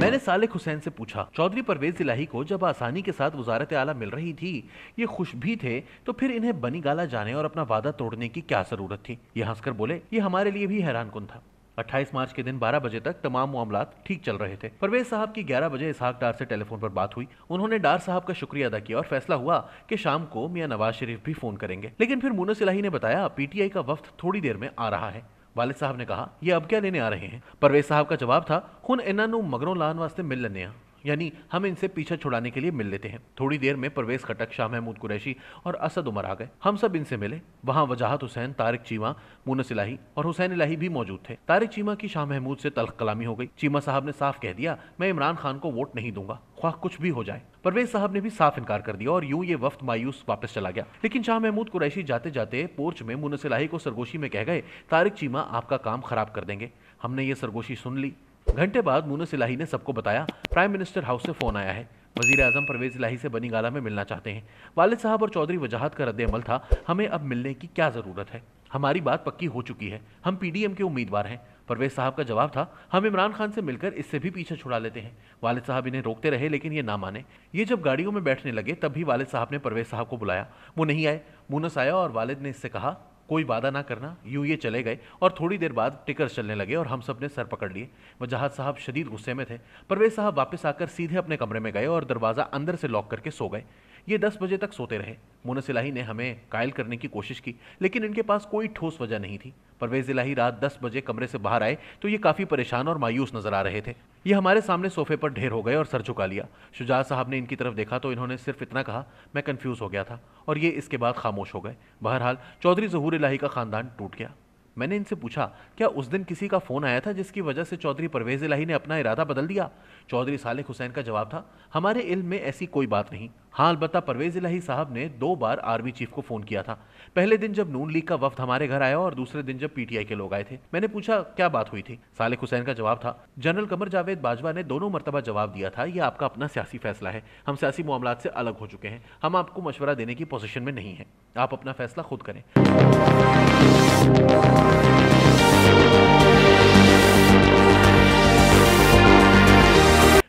मैंने सालिक हुसैन से पूछा चौधरी परवेज इलाही को जब आसानी के साथ वजारत आला मिल रही थी ये खुश भी थे तो फिर इन्हें बनी गाला जाने और अपना वादा तोड़ने की क्या जरूरत थी ये हंसकर बोले ये हमारे लिए भी हैरान कन था 28 मार्च के दिन 12 बजे तक तमाम मामला ठीक चल रहे थे परवेज साहब की 11 बजे इसहाक डार से टेलीफोन पर बात हुई उन्होंने डार साहब का शुक्रिया अदा किया और फैसला हुआ कि शाम को मियां नवाज शरीफ भी फोन करेंगे लेकिन फिर मुनस इलाही ने बताया पीटीआई का वक्त थोड़ी देर में आ रहा है वाले साहब ने कहा ये अब क्या लेने आ रहे हैं परवेज साहब का जवाब था हूं इन्हों मगरों लाने वास्ते मिल लें यानी हम इनसे पीछा छुड़ाने के लिए मिल लेते हैं थोड़ी देर में परवेज खटक शाह महमूद कुरैशी और असद उमर आ गए हम सब इनसे मिले वहाँ वजाहत हुसैन तारिक चीमा मुनस इलाही और हुसैन इलाही भी मौजूद थे तारिक चीमा की शाह महमूद से तलख कलामी हो गई चीमा साहब ने साफ कह दिया मैं इमरान खान को वोट नहीं दूंगा ख्वाह कुछ भी हो जाए परवेज साहब ने भी साफ इनकार कर दिया और यूं ये वफ्त मायूस वापस चला गया लेकिन शाह महमूद कुरैशी जाते जाते पोर्च में मुनसिलाही को सरगोशी में कह गए तारिक चीमा आपका काम खराब कर देंगे हमने ये सरगोशी सुन ली घंटे बाद मूनस इलाही ने सबको बताया प्राइम मिनिस्टर हाउस से फ़ोन आया है वजीर अजम परवेज इलाही से बनी गाला में मिलना चाहते हैं वालिद साहब और चौधरी वजाहत का रद्द अमल था हमें अब मिलने की क्या ज़रूरत है हमारी बात पक्की हो चुकी है हम पीडीएम के उम्मीदवार हैं परवेज साहब का जवाब था हम इमरान खान से मिलकर इससे भी पीछे छुड़ा लेते हैं वालिद साहब इन्हें रोकते रहे लेकिन ये ना माने ये जब गाड़ियों में बैठने लगे तब भी वालिद साहब ने परवेज साहब को बुलाया वो नहीं आए मुनस आया और वालिद ने इससे कहा कोई वादा ना करना यू ये चले गए और थोड़ी देर बाद टिकर चलने लगे और हम सब ने सर पकड़ लिए वजाहत साहब शदीद गुस्से में थे परवेज साहब वापस आकर सीधे अपने कमरे में गए और दरवाज़ा अंदर से लॉक करके सो गए ये दस बजे तक सोते रहे मोन इलाही ने हमें कायल करने की कोशिश की लेकिन इनके पास कोई ठोस वजह नहीं थी परवेज इलाही रात दस बजे कमरे से बाहर आए तो ये काफ़ी परेशान और मायूस नजर आ रहे थे ये हमारे सामने सोफे पर ढेर हो गए और सर झुका लिया शुजात साहब ने इनकी तरफ देखा तो इन्होंने सिर्फ इतना कहा मैं कन्फ्यूज़ हो गया था और ये इसके बाद खामोश हो गए बहरहाल चौधरी जहूर इलाही का ख़ानदान टूट गया मैंने इनसे पूछा क्या उस दिन किसी का फ़ोन आया था जिसकी वजह से चौधरी परवेज़ इलाही ने अपना इरादा बदल दिया चौधरी सालिक हुसैन का जवाब था हमारे इल्म में ऐसी कोई बात नहीं हाँ अलबत्ता परवेज़ इलाही साहब ने दो बार आर्मी चीफ को फ़ोन किया था पहले दिन जब नून लीग का वफद हमारे घर आया और दूसरे दिन जब पीटीआई के लोग आए थे मैंने पूछा क्या बात हुई थी सालिक हुसैन का जवाब था जनरल कमर जावेद बाजवा ने दोनों मरतबा जवाब दिया था यह आपका अपना सियासी फैसला है हम सियासी मामला से अलग हो चुके हैं हम आपको मशवरा देने की पोजिशन में नहीं है आप अपना फैसला खुद करें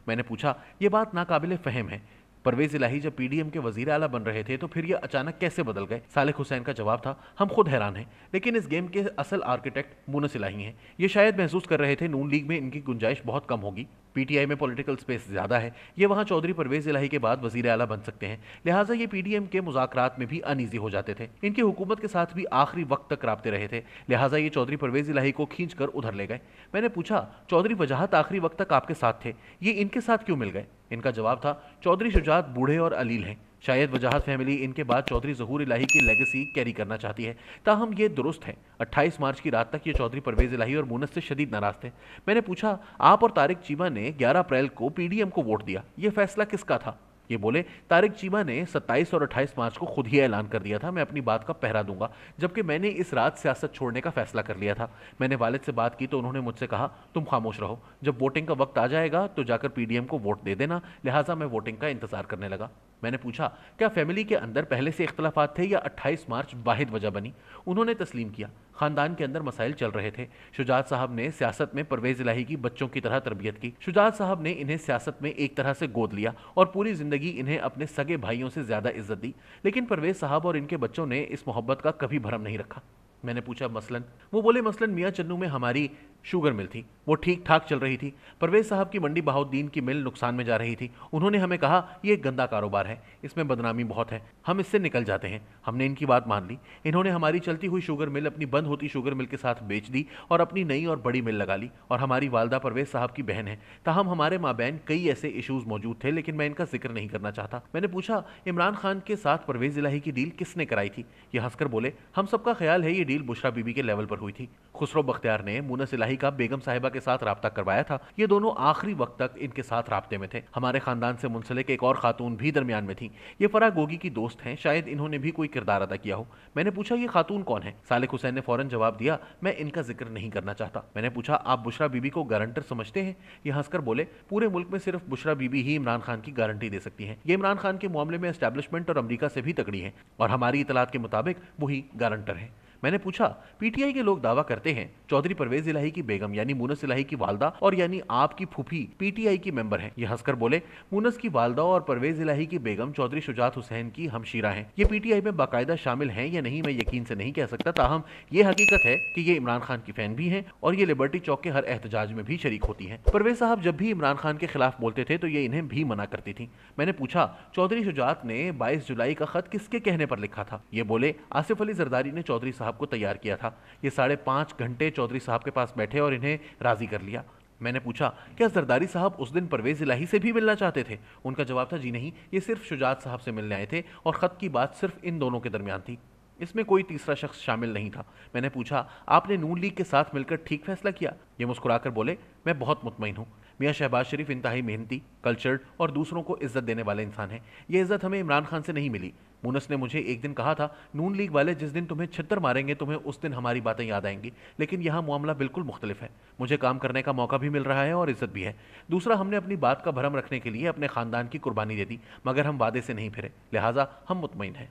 मैंने पूछा ये बात नाकाबिल फहम है परवेज इलाही जब पीडीएम के वजीर आला बन रहे थे तो फिर ये अचानक कैसे बदल गए सालिक हुसैन का जवाब था हम खुद हैरान हैं लेकिन इस गेम के असल आर्किटेक्ट मुनस इलाही हैं ये शायद महसूस कर रहे थे नून लीग में इनकी गुंजाइश बहुत कम होगी पीटीआई में पॉलिटिकल स्पेस ज़्यादा है ये वहाँ चौधरी परवेज इलाही के बाद वजीर अला बन सकते हैं लिहाजा ये पीडीएम के मुजाकर में भी अनईजी हो जाते थे इनकी हुकूमत के साथ भी आखिरी वक्त तक रबते रहे थे लिहाजा ये चौधरी परवेज इलाही को खींच कर उधर ले गए मैंने पूछा चौधरी वजाहत आखिरी वक्त तक आपके साथ थे ये इनके साथ क्यों मिल गए इनका जवाब था चौधरी शुजात बूढ़े और अलील हैं शायद वजाहत फैमिली इनके बाद चौधरी जहूर इलाही की लेगेसी कैरी करना चाहती है ताहम ये दुरुस्त है 28 मार्च की रात तक ये चौधरी परवेज इलाही और मूनस से शदीद नाराज थे मैंने पूछा आप और तारिक चीमा ने 11 अप्रैल को पीडीएम को वोट दिया ये फैसला किसका था ये बोले तारिक चीमा ने 27 और 28 मार्च को खुद ही ऐलान कर दिया था मैं अपनी बात का पहरा दूंगा जबकि मैंने इस रात सियासत छोड़ने का फैसला कर लिया था मैंने वालिद से बात की तो उन्होंने मुझसे कहा तुम खामोश रहो जब वोटिंग का वक्त आ जाएगा तो जाकर पीडीएम को वोट दे देना लिहाजा मैं वोटिंग का इंतजार करने लगा मैंने पूछा क्या फैमिली के अंदर पहले से इख्तलाफात थे या 28 मार्च वाहिद वजह बनी उन्होंने तस्लीम किया खानदान के अंदर मसाइल चल रहे थे शुजात साहब ने सियासत में परवेज इलाही की बच्चों की तरह तरबियत की शुजात साहब ने इन्हें सियासत में एक तरह से गोद लिया और पूरी ज़िंदगी इन्हें अपने सगे भाइयों से ज़्यादा इज्जत दी लेकिन परवेज साहब और इनके बच्चों ने इस मोहब्बत का कभी भरम नहीं रखा मैंने पूछा मसलन वो बोले मसलन मियाँ चन्नू में हमारी शुगर मिल थी वो ठीक ठाक चल रही थी परवेज साहब की मंडी बहाउद्दीन की मिल नुकसान में जा रही थी उन्होंने हमें कहा ये एक गंदा कारोबार है इसमें बदनामी बहुत है हम इससे निकल जाते हैं हमने इनकी बात मान ली इन्होंने हमारी चलती हुई शुगर मिल अपनी बंद होती शुगर मिल के साथ बेच दी और अपनी नई और बड़ी मिल लगा ली और हमारी वालदा परवेज साहब की बहन है तहम हमारे माँ बहन कई ऐसे इशूज़ मौजूद थे लेकिन मैं इनका जिक्र नहीं करना चाहता मैंने पूछा इमरान खान के साथ परवेज इलाही की डील किसने कराई थी ये हंसकर बोले हम सबका ख्याल है ये डील बुशरा बीबी के लेवल पर हुई थी खुसरो बख्तियार ने मुनस इलाही इलाही का बेगम साहिबा के साथ रहा करवाया था ये दोनों आखिरी वक्त तक इनके साथ रबते में थे हमारे खानदान से मुंसलिक एक और खातून भी दरमियान में थी ये फरा गोगी की दोस्त हैं शायद इन्होंने भी कोई किरदार अदा किया हो मैंने पूछा ये खातून कौन है सालिक हुसैन ने फौरन जवाब दिया मैं इनका जिक्र नहीं करना चाहता मैंने पूछा आप बुशरा बीबी को गारंटर समझते हैं ये हंसकर बोले पूरे मुल्क में सिर्फ बुशरा बीबी ही इमरान खान की गारंटी दे सकती है ये इमरान खान के मामले में एस्टेब्लिशमेंट और अमरीका से भी तकड़ी है और हमारी इतलात के मुताबिक वही गारंटर है मैंने पूछा पीटीआई के लोग दावा करते हैं चौधरी परवेज इलाही की बेगम यानी मूनस इलाही की वालदा और यानी आपकी फूफी पीटीआई की मेंबर हैं ये हंसकर बोले मुनस की वालदा और परवेज इलाही की बेगम चौधरी शुजात हुसैन की हमशीरा हैं ये पीटीआई में बाकायदा शामिल हैं या नहीं मैं यकीन से नहीं कह सकता ताहम ये हकीकत है कि ये इमरान खान की फैन भी है और ये लिबर्टी चौक के हर एहतजाज में भी शरीक होती है परवेज साहब जब भी इमरान खान के खिलाफ बोलते थे तो ये इन्हें भी मना करती थी मैंने पूछा चौधरी शुजात ने बाईस जुलाई का खत किसके कहने पर लिखा था ये बोले आसिफ अली जरदारी ने चौधरी साहब साहब को तैयार किया था ये साढ़े पाँच घंटे चौधरी साहब के पास बैठे और इन्हें राज़ी कर लिया मैंने पूछा क्या जरदारी साहब उस दिन परवेज इलाही से भी मिलना चाहते थे उनका जवाब था जी नहीं ये सिर्फ शुजात साहब से मिलने आए थे और ख़त की बात सिर्फ इन दोनों के दरमियान थी इसमें कोई तीसरा शख्स शामिल नहीं था मैंने पूछा आपने नून लीग के साथ मिलकर ठीक फैसला किया ये मुस्कुराकर बोले मैं बहुत मुतमिन हूँ मियाँ शहबाज शरीफ इंतहाई मेहनती कल्चर्ड और दूसरों को इज्जत देने वाले इंसान हैं ये इज्जत हमें इमरान खान से नहीं मिली मूनस ने मुझे एक दिन कहा था नून लीग वाले जिस दिन तुम्हें छत्तर मारेंगे तुम्हें उस दिन हमारी बातें याद आएंगी लेकिन यहाँ मामला बिल्कुल मुख्तलिफ है मुझे काम करने का मौका भी मिल रहा है और इज्जत भी है दूसरा हमने अपनी बात का भरम रखने के लिए अपने खानदान की कुर्बानी दे दी मगर हम वादे से नहीं फिरे लिहाजा हम मुतमिन हैं